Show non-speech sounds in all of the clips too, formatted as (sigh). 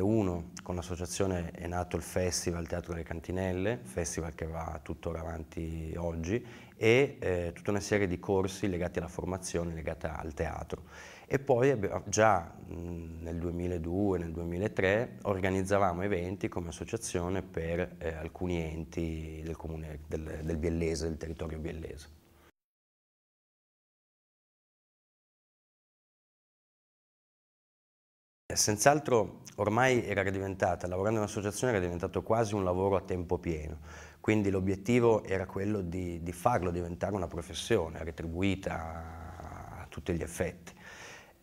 Uno, con l'associazione è nato il Festival Teatro delle Cantinelle, festival che va tuttora avanti oggi, e eh, tutta una serie di corsi legati alla formazione, legati al teatro. E poi già nel 2002, nel 2003, organizzavamo eventi come associazione per eh, alcuni enti del, comune, del, del biellese, del territorio biellese. Eh, senz'altro ormai era diventata, lavorando in un'associazione era diventato quasi un lavoro a tempo pieno, quindi l'obiettivo era quello di, di farlo diventare una professione retribuita a tutti gli effetti.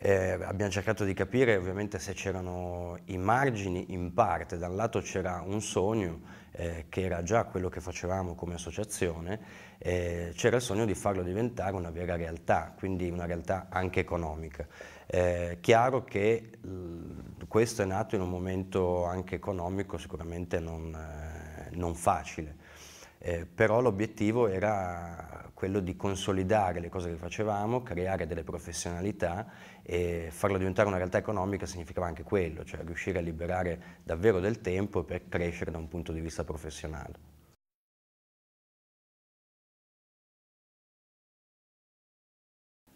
Eh, abbiamo cercato di capire ovviamente se c'erano i margini in parte, da un lato c'era un sogno eh, che era già quello che facevamo come associazione, eh, c'era il sogno di farlo diventare una vera realtà, quindi una realtà anche economica. Eh, chiaro che l- mm, questo è nato in un momento anche economico sicuramente non, eh, non facile eh, però l'obiettivo era quello di consolidare le cose che facevamo, creare delle professionalità e farla diventare una realtà economica significava anche quello, cioè riuscire a liberare davvero del tempo per crescere da un punto di vista professionale.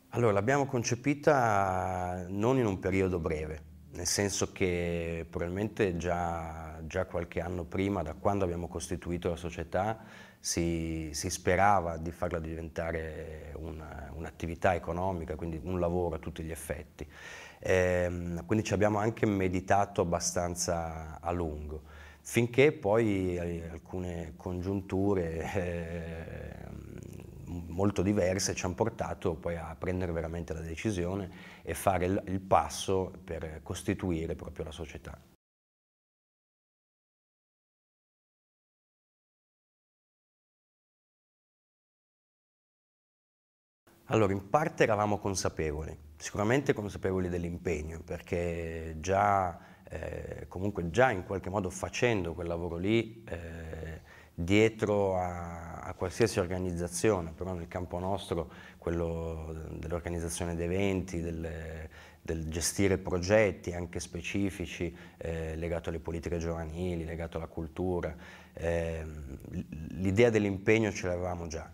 Allora, l'abbiamo concepita non in un periodo breve, nel senso che probabilmente già, già, qualche anno prima, da quando abbiamo costituito la società, si, si sperava di farla diventare una, un'attività economica, quindi un lavoro a tutti gli effetti. E, ehm, quindi ci abbiamo anche meditato abbastanza a lungo, finché poi eh, alcune congiunture... Eh, molto diverse ci hanno portato poi a prendere veramente la decisione e fare il, il passo per costituire proprio la società. Allora, in parte eravamo consapevoli, sicuramente consapevoli dell'impegno, perché già, eh, comunque già in qualche modo facendo quel lavoro lì eh, dietro a, a, qualsiasi organizzazione, però nel campo nostro, quello dell'organizzazione di eventi, delle, del gestire progetti anche specifici eh, legato alle politiche giovanili, legato alla cultura, eh, l'idea dell'impegno ce l'avevamo già.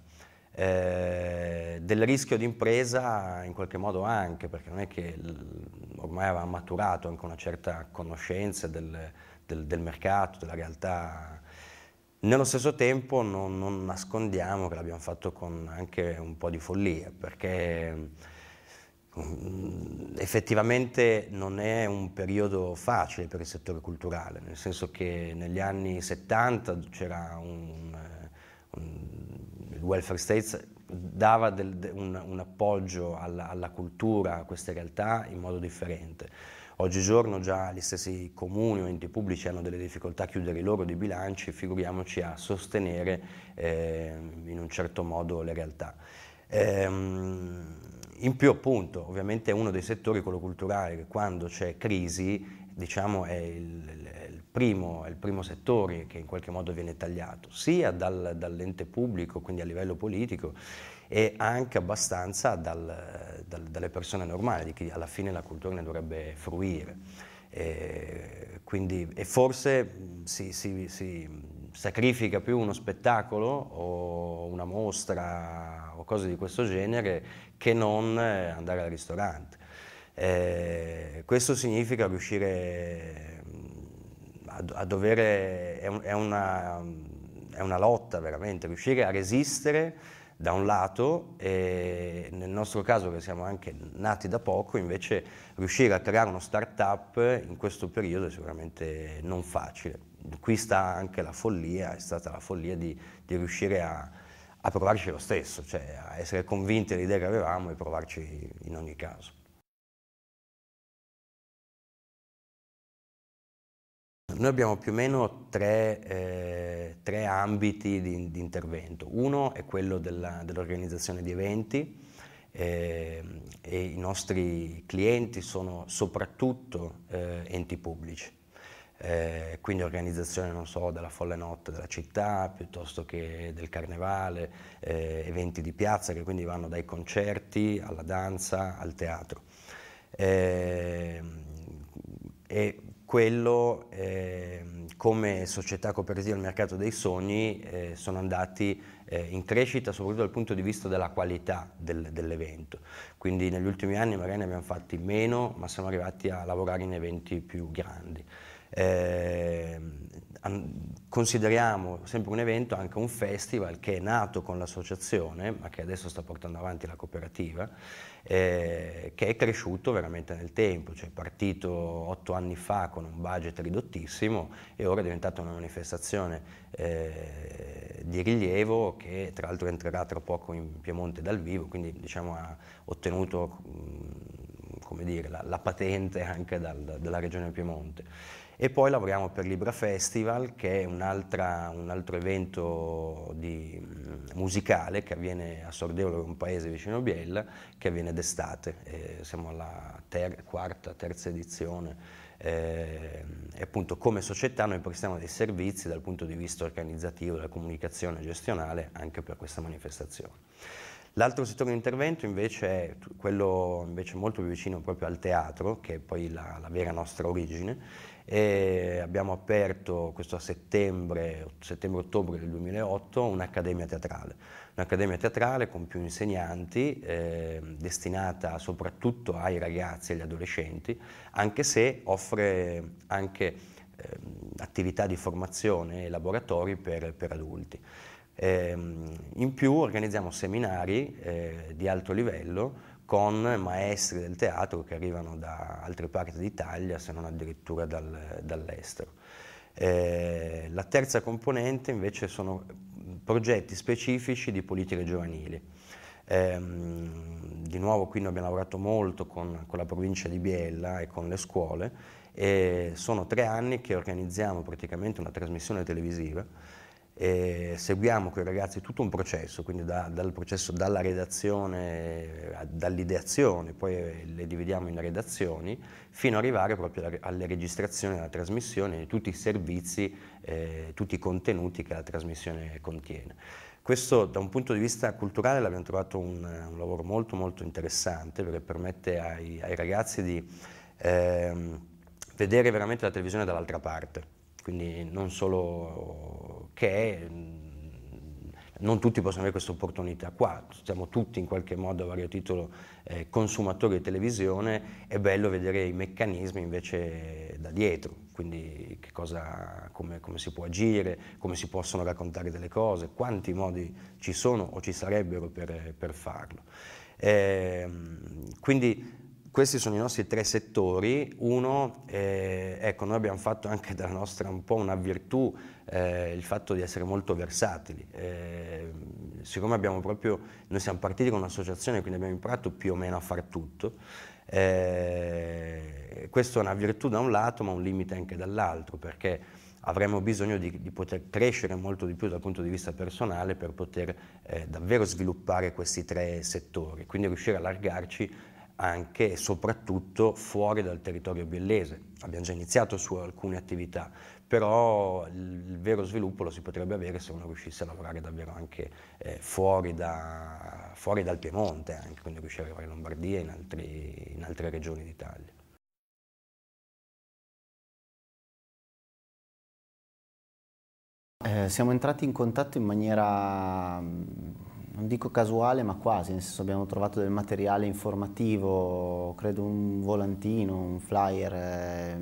Eh, del rischio di impresa in qualche modo anche, perché non è che ormai avevamo maturato anche una certa conoscenza del, del, del mercato, della realtà nello stesso tempo non, non nascondiamo che l'abbiamo fatto con anche un po' di follia, perché mm, effettivamente non è un periodo facile per il settore culturale, nel senso che negli anni 70 c'era un, un il welfare state dava del, un, un, appoggio alla, alla cultura, a queste realtà in modo differente. Oggigiorno già gli stessi comuni o enti pubblici hanno delle difficoltà a chiudere i loro dei bilanci, figuriamoci a sostenere eh, in un certo modo le realtà. Ehm, in più appunto, ovviamente uno dei settori, quello culturale, che quando c'è crisi diciamo, è, il, il primo, è il primo settore che in qualche modo viene tagliato, sia dal, dall'ente pubblico, quindi a livello politico, e anche abbastanza dal, dal, dalle persone normali, di chi alla fine la cultura ne dovrebbe fruire. E, quindi, e forse si, si, si, sacrifica più uno spettacolo o una mostra o cose di questo genere che non eh, andare al ristorante. E questo significa riuscire a, a dover, è, un, è, una, è una lotta veramente, riuscire a resistere da un lato e nel nostro caso che siamo anche nati da poco invece riuscire a creare uno start-up in questo periodo è sicuramente non facile. Qui sta anche la follia, è stata la follia di, di riuscire a, a provarci lo stesso, cioè a essere convinti dell'idea che avevamo e provarci in ogni caso. noi abbiamo più o meno tre, eh, tre ambiti di, di, intervento. Uno è quello dell'organizzazione di eventi eh, e i nostri clienti sono soprattutto eh, enti pubblici. Eh, quindi organizzazione, non so, della folle notte della città, piuttosto che del carnevale, eh, eventi di piazza che quindi vanno dai concerti alla danza al teatro. Ehm, e, quello eh, come società cooperativa del mercato dei sogni eh, sono andati eh, in crescita soprattutto dal punto di vista della qualità del, dell'evento. Quindi negli ultimi anni magari ne abbiamo fatti meno ma siamo arrivati a lavorare in eventi più grandi. Ehm, consideriamo sempre un evento anche un festival che è nato con l'associazione, ma che adesso sta portando avanti la cooperativa, eh, che è cresciuto veramente nel tempo, cioè è partito otto anni fa con un budget ridottissimo e ora è diventata una manifestazione eh, di rilievo che tra l'altro entrerà tra poco in Piemonte dal vivo, quindi diciamo, ha ottenuto mh, mm, dire, la, la, patente anche dal, dalla regione Piemonte e poi lavoriamo per Libra Festival che è un, altro evento di, mm, musicale che avviene a Sordevole, un paese vicino a Biella, che avviene d'estate, eh, siamo alla ter quarta, terza edizione ehm, e appunto come società noi prestiamo dei servizi dal punto di vista organizzativo, della comunicazione gestionale anche per questa manifestazione. L'altro settore di intervento invece è quello invece molto più vicino proprio al teatro, che è poi la, la vera nostra origine. E abbiamo aperto questo a settembre, settembre-ottobre del 2008 un'accademia teatrale. Un'accademia teatrale con più insegnanti, eh, destinata soprattutto ai ragazzi e agli adolescenti, anche se offre anche eh, attività di formazione e laboratori per, per adulti. Ehm, in più organizziamo seminari eh, di alto livello con maestri del teatro che arrivano da altre parti d'Italia, se non addirittura dal, dall'estero. Eh, la terza componente invece sono progetti specifici di politiche giovanili. Eh, di nuovo qui noi abbiamo lavorato molto con, con la provincia di Biella e con le scuole e sono tre anni che organizziamo praticamente una trasmissione televisiva e seguiamo con i ragazzi tutto un processo, quindi da, dal processo dalla redazione, dall'ideazione, poi eh, le dividiamo in redazioni, fino ad arrivare proprio alle registrazioni della trasmissione, di tutti i servizi, eh, tutti i contenuti che la trasmissione contiene. Questo da un punto di vista culturale l'abbiamo trovato un, un, lavoro molto molto interessante perché permette ai, ai ragazzi di eh, vedere veramente la televisione dall'altra parte quindi non solo che è, non tutti possono avere questa opportunità qua, siamo tutti in qualche modo a vario titolo eh, consumatori di televisione, è bello vedere i meccanismi invece da dietro, quindi cosa, come, come, si può agire, come si possono raccontare delle cose, quanti modi ci sono o ci sarebbero per, per farlo. Eh, quindi questi sono i nostri tre settori. Uno, eh, ecco, noi abbiamo fatto anche dalla nostra un po' una virtù eh, il fatto di essere molto versatili. Eh, siccome abbiamo proprio, noi siamo partiti con un'associazione, quindi abbiamo imparato più o meno a far tutto. Eh, questo è una virtù da un lato, ma un limite anche dall'altro, perché avremo bisogno di, di, poter crescere molto di più dal punto di vista personale per poter eh, davvero sviluppare questi tre settori, quindi riuscire a allargarci anche e soprattutto fuori dal territorio biellese. Abbiamo già iniziato su alcune attività, però il vero sviluppo lo si potrebbe avere se uno riuscisse a lavorare davvero anche eh, fuori, da, fuori, dal Piemonte, anche, quindi riuscire a arrivare in Lombardia e in, altri, in altre regioni d'Italia. Eh, siamo entrati in contatto in maniera mm, non dico casuale ma quasi, nel senso abbiamo trovato del materiale informativo, credo un volantino, un flyer eh,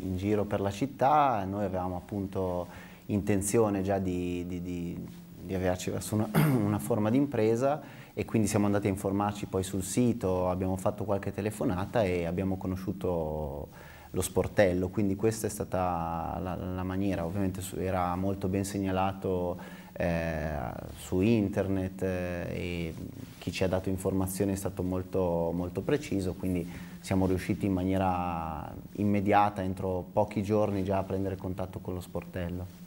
in giro per la città, noi avevamo appunto intenzione già di, di, di, di averci verso una, (clears throat) una forma di impresa e quindi siamo andati a informarci poi sul sito, abbiamo fatto qualche telefonata e abbiamo conosciuto lo sportello, quindi questa è stata la, la maniera, ovviamente era molto ben segnalato eh, su internet eh, e chi ci ha dato informazioni è stato molto, molto preciso, quindi siamo riusciti in maniera immediata, entro pochi giorni già a prendere contatto con lo sportello.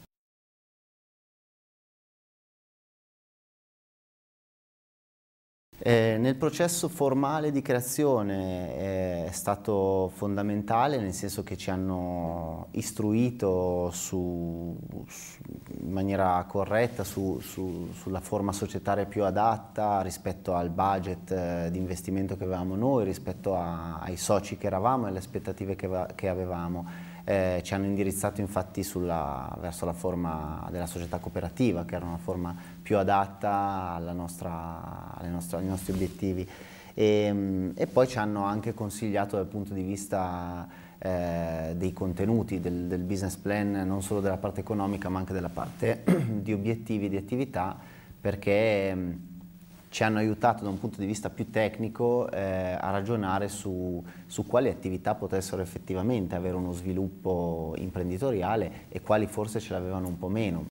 Eh, nel processo formale di creazione eh, è stato fondamentale nel senso che ci hanno istruito su, su, in maniera corretta su, sulla forma societaria più adatta rispetto al budget eh, di investimento che avevamo noi, rispetto a, ai soci che eravamo e alle aspettative che, che avevamo eh, ci hanno indirizzato infatti sulla, verso la forma della società cooperativa, che era una forma più adatta nostra, nostre, ai nostri obiettivi. E, ehm, e, poi ci hanno anche consigliato dal punto di vista eh, dei contenuti del, del, business plan, non solo della parte economica ma anche della parte (clears throat) di obiettivi, di attività, perché ehm, ci hanno aiutato da un punto di vista più tecnico eh, a ragionare su, su, quali attività potessero effettivamente avere uno sviluppo imprenditoriale e quali forse ce l'avevano un po' meno.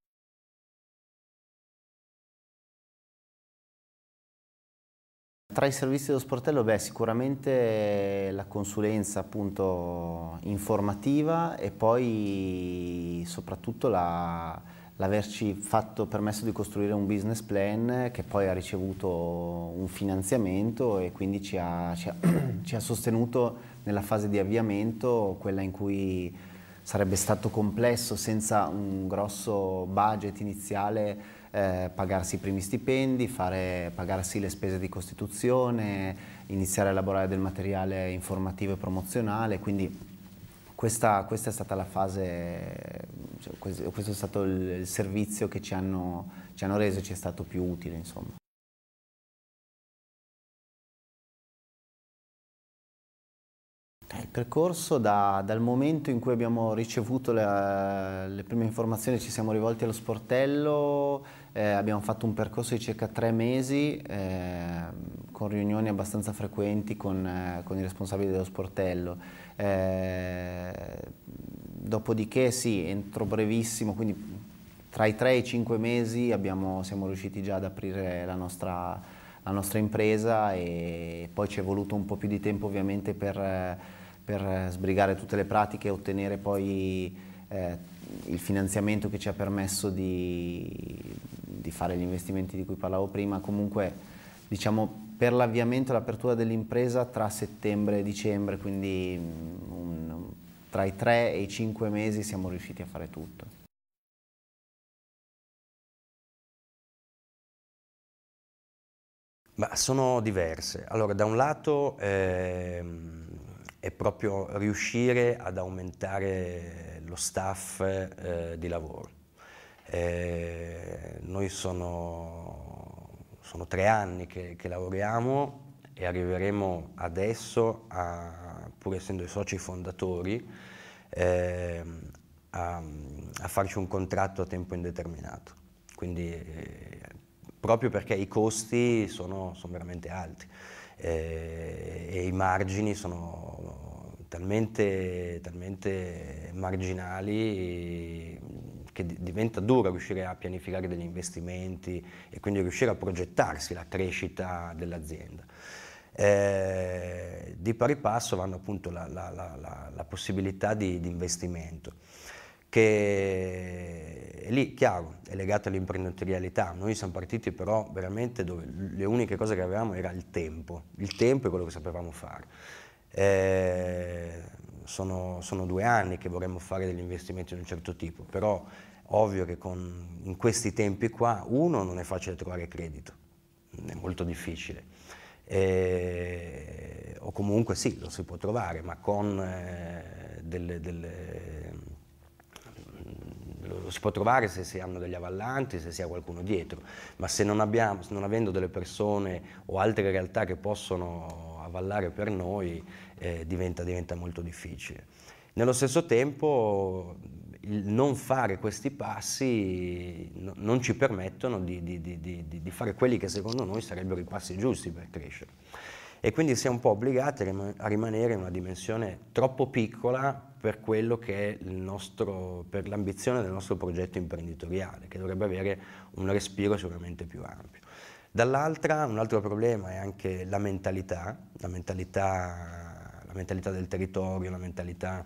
Tra i servizi dello sportello, beh, sicuramente la consulenza appunto informativa e poi soprattutto la, l'averci fatto, permesso di costruire un business plan che poi ha ricevuto un finanziamento e quindi ci ha, ci ha, (clears throat) ci ha sostenuto nella fase di avviamento, quella in cui sarebbe stato complesso senza un grosso budget iniziale eh, pagarsi i primi stipendi, fare, pagarsi le spese di costituzione, iniziare a elaborare del materiale informativo e promozionale, quindi questa, questa, è stata la fase, cioè, questo, è stato il, servizio che ci hanno, ci hanno reso e ci è stato più utile. Insomma. Il percorso da, dal momento in cui abbiamo ricevuto le, le, prime informazioni, ci siamo rivolti allo sportello, eh, abbiamo fatto un percorso di circa tre mesi eh, con riunioni abbastanza frequenti con, eh, con i responsabili dello sportello. Eh, dopodiché sì, entro brevissimo, quindi tra i 3 e i 5 mesi abbiamo, siamo riusciti già ad aprire la nostra, la nostra impresa e poi ci è voluto un po' più di tempo ovviamente per, per sbrigare tutte le pratiche e ottenere poi eh, il finanziamento che ci ha permesso di, di fare gli investimenti di cui parlavo prima. Comunque diciamo per l'avviamento e l'apertura dell'impresa tra settembre e dicembre, quindi mm, un, tra i tre e i cinque mesi siamo riusciti a fare tutto. Ma sono diverse. Allora, da un lato eh, è proprio riuscire ad aumentare lo staff eh, di lavoro. Eh, noi sono sono tre anni che, che lavoriamo e arriveremo adesso, a, pur essendo i soci fondatori, eh, a, a, farci un contratto a tempo indeterminato. Quindi, eh, proprio perché i costi sono, sono veramente alti eh, e i margini sono talmente, talmente marginali che diventa dura riuscire a pianificare degli investimenti e quindi riuscire a progettarsi la crescita dell'azienda. Eh, di pari passo vanno appunto la, la, la, la possibilità di, di investimento che è lì, chiaro, è legato all'imprenditorialità. Noi siamo partiti però veramente dove le uniche cose che avevamo era il tempo, il tempo è quello che sapevamo fare. Eh, sono, sono, due anni che vorremmo fare degli investimenti di un certo tipo, però ovvio che con, in questi tempi qua, uno, non è facile trovare credito, è molto difficile, e, o comunque sì, lo si può trovare, ma con eh, delle, delle lo si può trovare se si hanno degli avallanti, se si ha qualcuno dietro, ma se non, abbiamo, se non avendo delle persone o altre realtà che possono avallare per noi eh, diventa, diventa molto difficile. Nello stesso tempo il non fare questi passi non ci permettono di, di, di, di, fare quelli che secondo noi sarebbero i passi giusti per crescere. E quindi siamo un po' obbligati a rimanere in una dimensione troppo piccola per, nostro, per l'ambizione del nostro progetto imprenditoriale, che dovrebbe avere un respiro sicuramente più ampio. Dall'altra un altro problema è anche la mentalità, la mentalità, la mentalità del territorio, la mentalità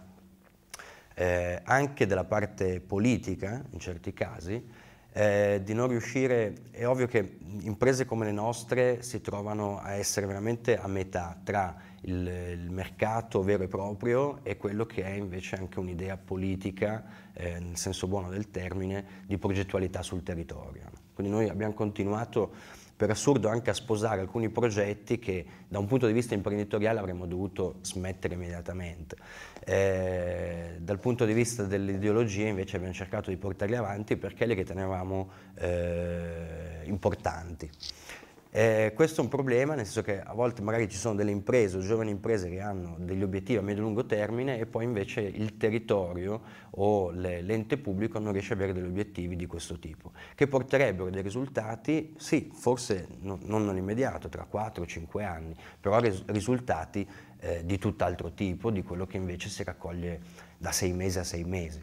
eh, anche della parte politica in certi casi, eh, di non riuscire, è ovvio che imprese come le nostre si trovano a essere veramente a metà tra il, il mercato vero e proprio e quello che è invece anche un'idea politica, eh, nel senso buono del termine, di progettualità sul territorio. Quindi noi abbiamo continuato per assurdo anche a sposare alcuni progetti che da un punto di vista imprenditoriale avremmo dovuto smettere immediatamente. Eh, dal punto di vista dell'ideologia invece abbiamo cercato di portarli avanti perché li ritenevamo eh, importanti. Eh, questo è un problema, nel senso che a volte magari ci sono delle imprese o giovani imprese che hanno degli obiettivi a medio e lungo termine e poi invece il territorio o le, l'ente pubblico non riesce ad avere degli obiettivi di questo tipo, che porterebbero dei risultati, sì, forse no, non all'immediato, tra 4 o 5 anni, però res, risultati eh, di tutt'altro tipo di quello che invece si raccoglie da 6 mesi a 6 mesi.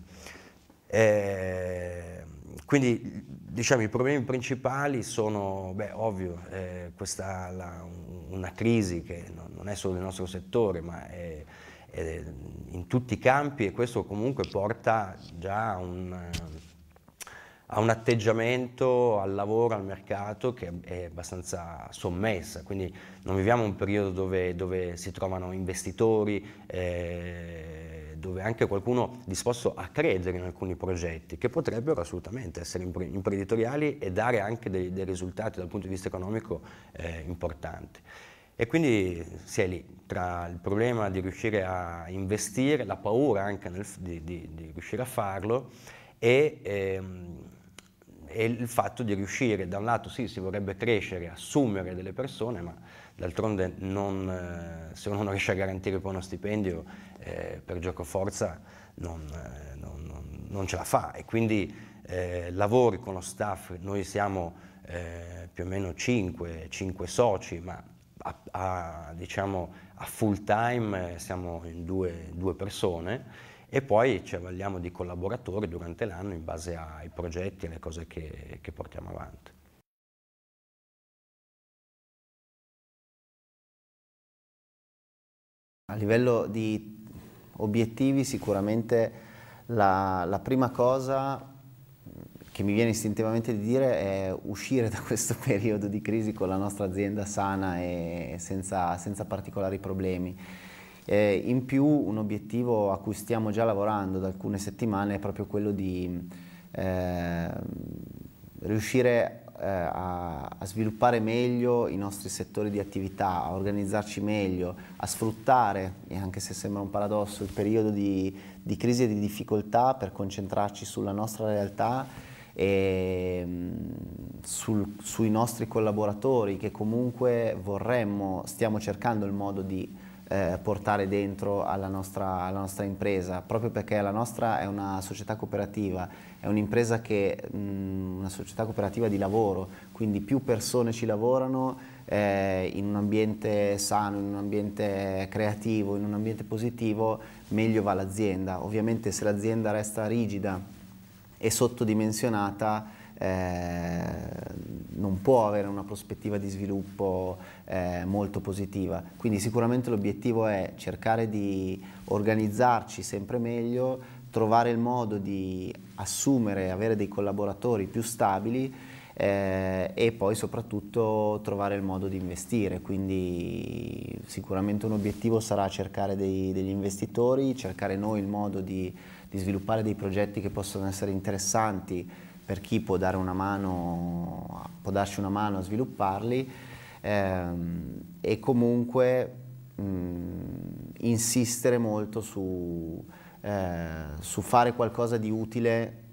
Ehm quindi diciamo, i problemi principali sono, beh, ovvio, eh, questa, la, una crisi che non è solo del nostro settore, ma è, è, in tutti i campi e questo comunque porta già a un, a un atteggiamento al lavoro, al mercato che è abbastanza sommessa, quindi non viviamo un periodo dove, dove si trovano investitori. Eh, dove anche qualcuno disposto a credere in alcuni progetti che potrebbero assolutamente essere imprenditoriali e dare anche dei, dei risultati dal punto di vista economico eh, importanti. E quindi si è lì, tra il problema di riuscire a investire, la paura anche nel, di, di, di, riuscire a farlo e ehm, è il fatto di riuscire, da un lato sì, si vorrebbe crescere, assumere delle persone, ma d'altronde non, eh, se uno non riesce a garantire poi uno stipendio eh, per giocoforza eh, non, non, non, ce la fa e quindi eh, lavori con lo staff, noi siamo eh, più o meno 5, 5 soci, ma a, a, diciamo, a full time eh, siamo in due, due persone e poi ci avvaliamo di collaboratori durante l'anno in base ai progetti e alle cose che, che portiamo avanti. A livello di obiettivi sicuramente la, la prima cosa che mi viene istintivamente di dire è uscire da questo (laughs) periodo di crisi con la nostra azienda sana e senza, senza particolari problemi. Eh, in più un obiettivo a cui stiamo già lavorando da alcune settimane è proprio quello di eh, riuscire eh, a, a, sviluppare meglio i nostri settori di attività, a organizzarci meglio, a sfruttare, anche se sembra un paradosso, il periodo di, di crisi e di difficoltà per concentrarci sulla nostra realtà e mm, sul, sui nostri collaboratori che comunque vorremmo, stiamo cercando il modo di eh, portare dentro alla nostra, alla nostra, impresa, proprio perché la nostra è una società cooperativa, è un'impresa che è mm, una società cooperativa di lavoro, quindi più persone ci lavorano eh, in un ambiente sano, in un ambiente creativo, in un ambiente positivo, meglio va l'azienda. Ovviamente se l'azienda resta rigida e sottodimensionata eh, non può avere una prospettiva di sviluppo eh, molto positiva. Quindi sicuramente l'obiettivo è cercare di organizzarci sempre meglio, trovare il modo di assumere, avere dei collaboratori più stabili eh, e poi soprattutto trovare il modo di investire, quindi sicuramente un obiettivo sarà cercare dei, degli investitori, cercare noi il modo di, di sviluppare dei progetti che possono essere interessanti per chi può, dare una mano, può darci una mano a svilupparli ehm, e comunque mh, mm, insistere molto su, eh, su, fare qualcosa di utile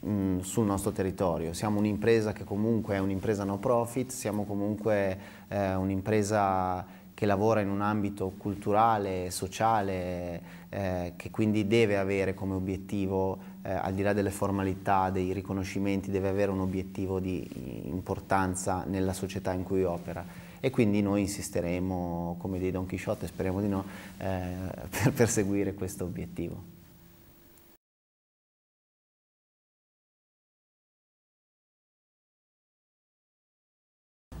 mh, mm, sul nostro territorio. Siamo un'impresa che comunque è un'impresa no profit, siamo comunque eh, un'impresa che lavora in un ambito culturale, sociale, eh, che quindi deve avere come obiettivo eh, al di là delle formalità, dei riconoscimenti, deve avere un obiettivo di importanza nella società in cui opera. E quindi noi insisteremo come dei Don Quixote, speriamo di no, eh, (laughs) per perseguire questo obiettivo.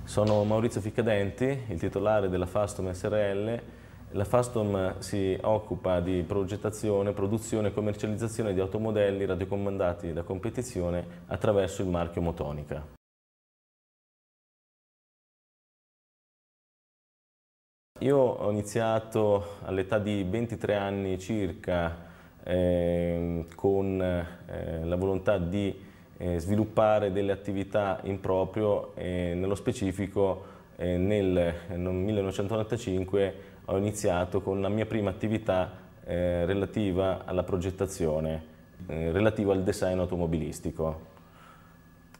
Sono Maurizio Ficcadenti, il titolare della Fastum SRL la Fastom si occupa di progettazione, produzione e commercializzazione di automodelli radiocomandati da competizione attraverso il marchio Motonica. Io ho iniziato all'età di 23 anni circa eh, con eh, la volontà di eh, sviluppare delle attività in proprio, nello specifico eh, nel, nel 1995 ho iniziato con la mia prima attività eh, relativa alla progettazione, eh, relativa al design automobilistico.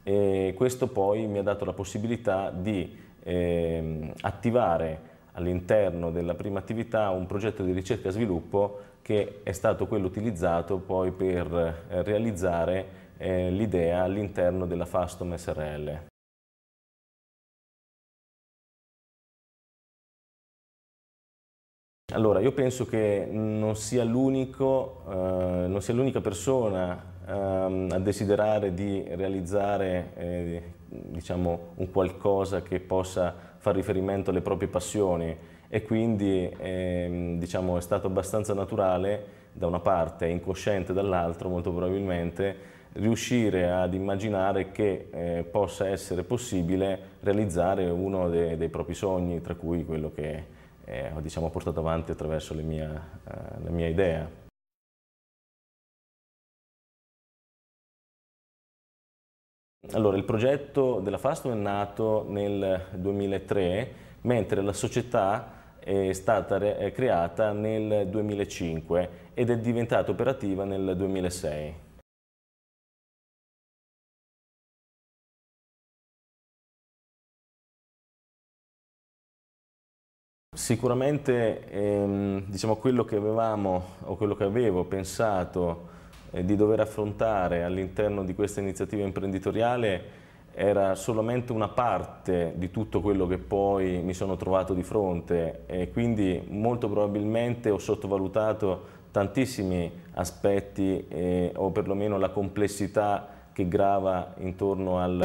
E questo poi mi ha dato la possibilità di eh, attivare all'interno della prima attività un progetto di ricerca e sviluppo che è stato quello utilizzato poi per eh, realizzare eh, l'idea all'interno della Fastom SRL. Allora, io penso che non sia, eh, non sia l'unica persona ehm, a desiderare di realizzare eh, diciamo, un qualcosa che possa far riferimento alle proprie passioni e quindi ehm, diciamo, è stato abbastanza naturale da una parte e incosciente dall'altro molto probabilmente riuscire ad immaginare che eh, possa essere possibile realizzare uno de dei propri sogni, tra cui quello che eh, ho diciamo, portato avanti attraverso mie, eh, la mia idea. Allora, il progetto della FASTO è nato nel 2003, mentre la società è stata creata nel 2005 ed è diventata operativa nel 2006. Sicuramente ehm, diciamo, quello che avevamo o quello che avevo pensato eh, di dover affrontare all'interno di questa iniziativa imprenditoriale era solamente una parte di tutto quello che poi mi sono trovato di fronte e quindi molto probabilmente ho sottovalutato tantissimi aspetti eh, o perlomeno la complessità che grava intorno al